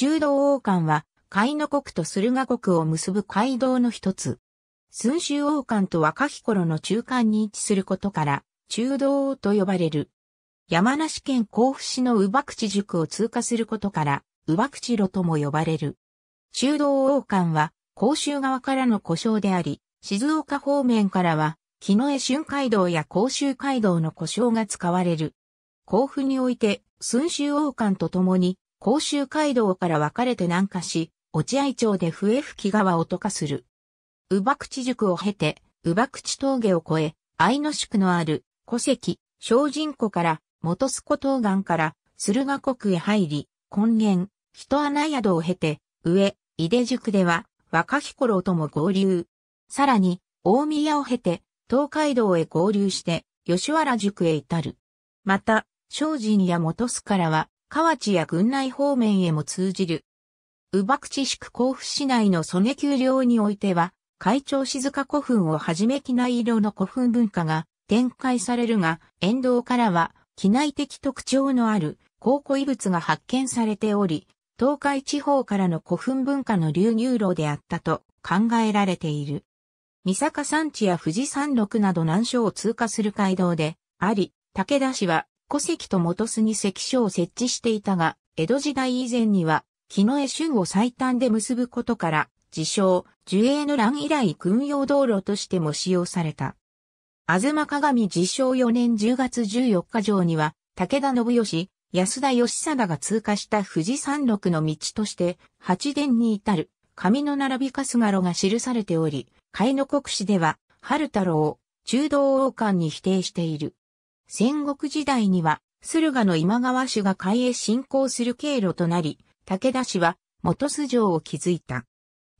中道王冠は、海の国と駿河国を結ぶ街道の一つ。寸州王冠と若き頃の中間に位置することから、中道王と呼ばれる。山梨県甲府市の宇口塾を通過することから、宇口路とも呼ばれる。中道王冠は、甲州側からの故障であり、静岡方面からは、木の江春街道や甲州街道の故障が使われる。甲府において、寸州王冠とともに、甲州街道から分かれて南下し、落合町で笛吹川を渡化する。宇博地塾を経て、宇博地峠を越え、愛の宿のある古石、精進湖から、本栖湖東岸から、駿河国へ入り、根源、一穴宿を経て、上、井出宿では、若彦頃とも合流。さらに、大宮を経て、東海道へ合流して、吉原宿へ至る。また、精進や本栖からは、河内や郡内方面へも通じる。宇博地宿甲府市内の曽根丘陵においては、海長静か古墳をはじめ機内色の古墳文化が展開されるが、沿道からは機内的特徴のある考古遺物が発見されており、東海地方からの古墳文化の流入路であったと考えられている。三坂山地や富士山麓など難所を通過する街道であり、武田氏は古関と元巣に関所を設置していたが、江戸時代以前には、木の江春を最短で結ぶことから、自称、樹影の乱以来軍用道路としても使用された。あずま鏡自称4年10月14日上には、武田信義、安田義貞が通過した富士山麓の道として、八殿に至る、紙の並びかすがろが記されており、海の国史では、春太郎、中道王冠に否定している。戦国時代には、駿河の今川氏が海へ侵攻する経路となり、武田氏は元素城を築いた。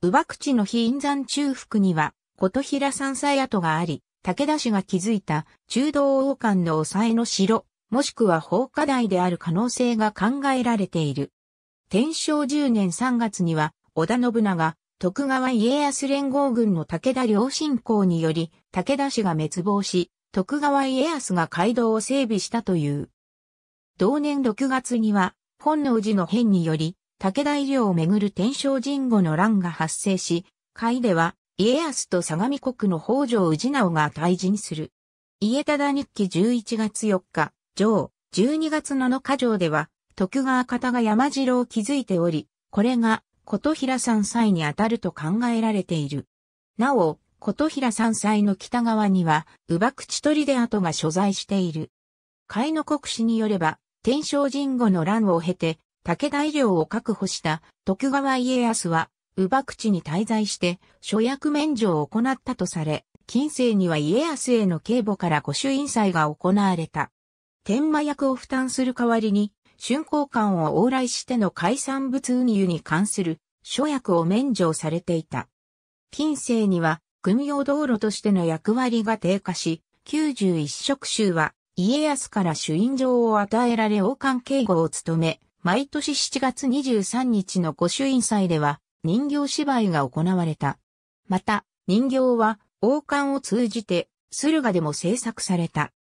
宇博地の貧山中腹には、琴平山菜跡があり、武田氏が築いた中道王冠の抑えの城、もしくは放火台である可能性が考えられている。天正10年3月には、織田信長、徳川家康連合軍の武田両進公により、武田氏が滅亡し、徳川家康が街道を整備したという。同年6月には、本能寺の変により、武田医療をめぐる天正神後の乱が発生し、会では、家康と相模国の北条氏直が退陣する。家忠日記11月4日、上、12月7日上では、徳川方が山城を築いており、これが、琴平山祭にあたると考えられている。なお、琴平山歳の北側には、宇馬口りで跡が所在している。海の国史によれば、天正神後の乱を経て、武田医療を確保した徳川家康は、宇馬口に滞在して、諸役免除を行ったとされ、近世には家康への警護から御朱印祭が行われた。天魔役を負担する代わりに、春光館を往来しての海産物運輸に関する諸役を免除されていた。近世には軍用道路としての役割が低下し、91色州は家康から主印状を与えられ王冠警護を務め、毎年7月23日の御朱印祭では人形芝居が行われた。また、人形は王冠を通じて駿河でも制作された。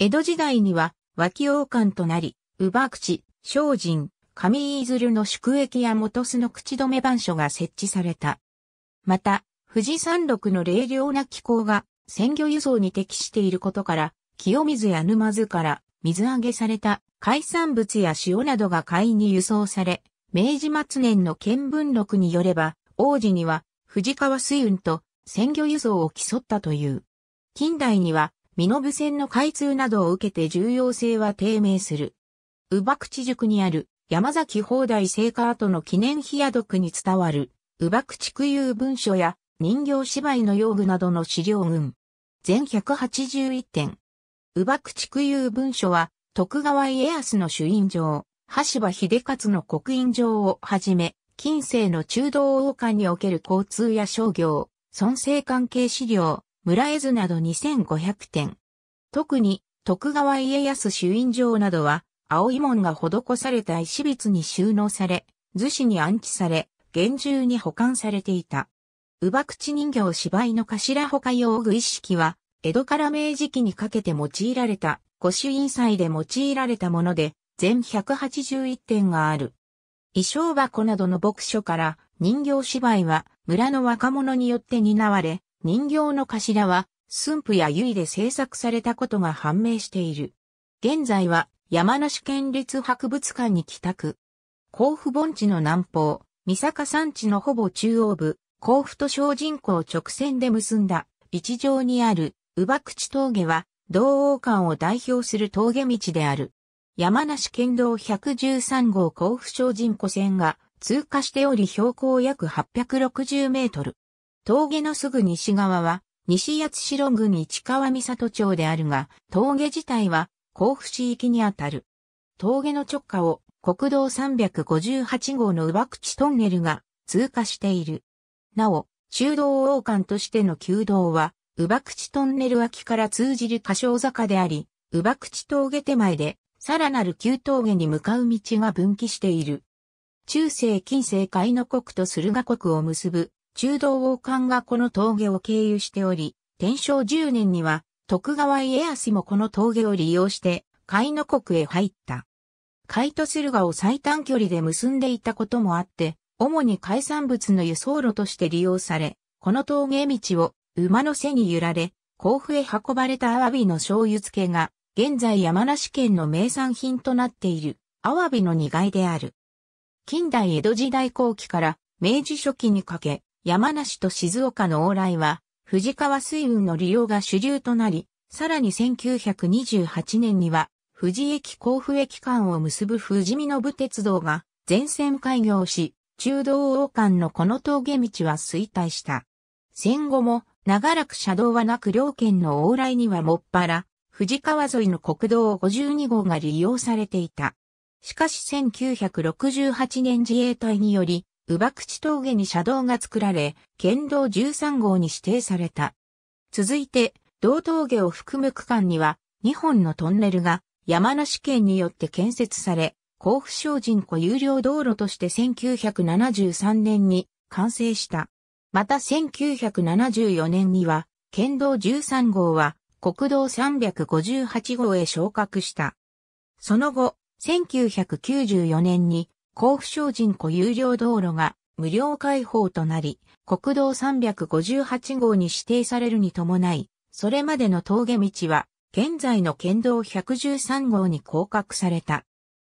江戸時代には脇王冠となり、乳母口、精進、上飯鶴の宿駅や元巣の口止め番所が設置された。また、富士山麓の冷涼な気候が鮮魚輸送に適していることから、清水や沼津から水揚げされた海産物や塩などが海に輸送され、明治末年の見聞録によれば、王子には富士川水運と鮮魚輸送を競ったという。近代には、身延線の開通などを受けて重要性は低迷する。宇博地塾にある山崎砲台聖火跡の記念碑宿に伝わる、宇博地区有文書や人形芝居の用具などの資料群。全181点。宇馬区地有文書は、徳川家康の主印状、橋場秀勝の国印状をはじめ、近世の中道王冠における交通や商業、村生関係資料、村絵図など2500点。特に、徳川家康主印状などは、青い門が施された石筆に収納され、図紙に安置され、厳重に保管されていた。乳口人形芝居の頭他用具意識は、江戸から明治期にかけて用いられた、御朱印祭で用いられたもので、全181点がある。衣装箱などの牧書から人形芝居は村の若者によって担われ、人形の頭は駿府や由井で制作されたことが判明している。現在は山梨県立博物館に帰宅。甲府盆地の南方、三坂山地のほぼ中央部、甲府と小人口直線で結んだ、一条にある、宇馬口峠は、道央間を代表する峠道である。山梨県道113号甲府小人湖線が通過しており標高約860メートル。峠のすぐ西側は西八代郡市川三里町であるが、峠自体は甲府市域にあたる。峠の直下を国道358号の宇馬口トンネルが通過している。なお、中道王冠としての旧道は、宇馬口トンネル脇から通じる歌唱坂であり、宇馬口峠手前で、さらなる旧峠に向かう道が分岐している。中世近世海の国と駿河国を結ぶ、中道王冠がこの峠を経由しており、天正10年には、徳川家康もこの峠を利用して、海の国へ入った。海と駿河を最短距離で結んでいたこともあって、主に海産物の輸送路として利用され、この峠道を馬の背に揺られ、甲府へ運ばれたアワビの醤油漬けが、現在山梨県の名産品となっている、アワビの煮貝である。近代江戸時代後期から明治初期にかけ、山梨と静岡の往来は、藤川水運の利用が主流となり、さらに1928年には、富士駅甲府駅間を結ぶ富士見の部鉄道が全線開業し、中道王冠のこの峠道は衰退した。戦後も長らく車道はなく両県の往来にはもっぱら、藤川沿いの国道52号が利用されていた。しかし1968年自衛隊により、宇馬口峠に車道が作られ、県道13号に指定された。続いて、道峠を含む区間には、2本のトンネルが山梨県によって建設され、甲府省人庫有料道路として1973年に完成した。また1974年には、県道13号は国道358号へ昇格した。その後、1994年に甲府省人庫有料道路が無料開放となり、国道358号に指定されるに伴い、それまでの峠道は現在の県道113号に降格された。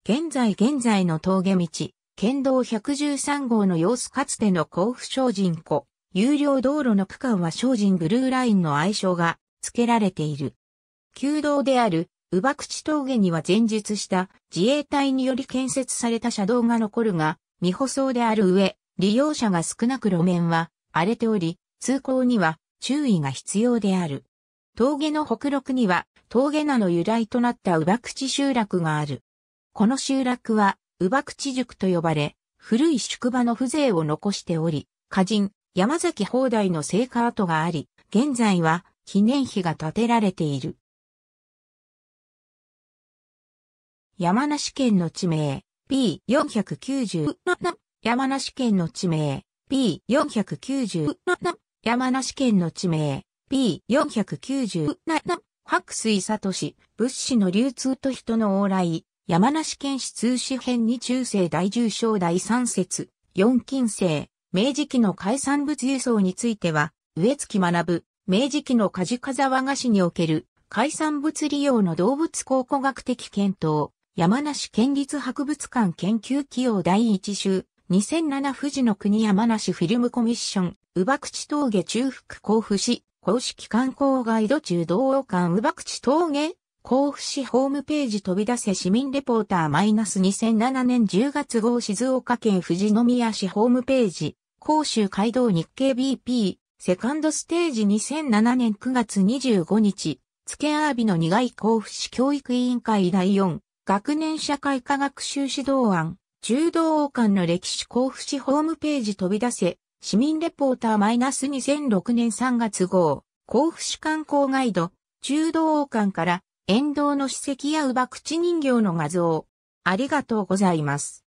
現在現在の峠道、県道113号の様子かつての甲府精進湖、有料道路の区間は精進ブルーラインの愛称が付けられている。旧道である、宇馬口峠には前述した自衛隊により建設された車道が残るが、未舗装である上、利用者が少なく路面は荒れており、通行には注意が必要である。峠の北麓には、峠名の由来となった宇馬口集落がある。この集落は、宇博地塾と呼ばれ、古い宿場の風情を残しており、歌人、山崎放題の聖火跡があり、現在は記念碑が建てられている。山梨県の地名 p 4 9 0山梨県の地名 p 4 9 0山梨県の地名 p 4 9 0白水市、物資の流通と人の往来山梨県市通史編に中世大重症第3節、四近世、明治期の海産物輸送については、植月学明治期の梶風和菓子における海産物利用の動物考古学的検討、山梨県立博物館研究企業第1集、2007富士の国山梨フィルムコミッション、宇博地峠中腹交付し、公式観光ガイド中道王館宇博地峠甲府市ホームページ飛び出せ市民レポーター -2007 年10月号静岡県富士宮市ホームページ、甲州街道日経 BP、セカンドステージ2007年9月25日、つけあーびの苦い甲府市教育委員会第4、学年社会科学習指導案、柔道王冠の歴史甲府市ホームページ飛び出せ、市民レポーター -2006 年3月号、甲府市観光ガイド、柔道王冠から、沿道の史跡や乳母口人形の画像。ありがとうございます。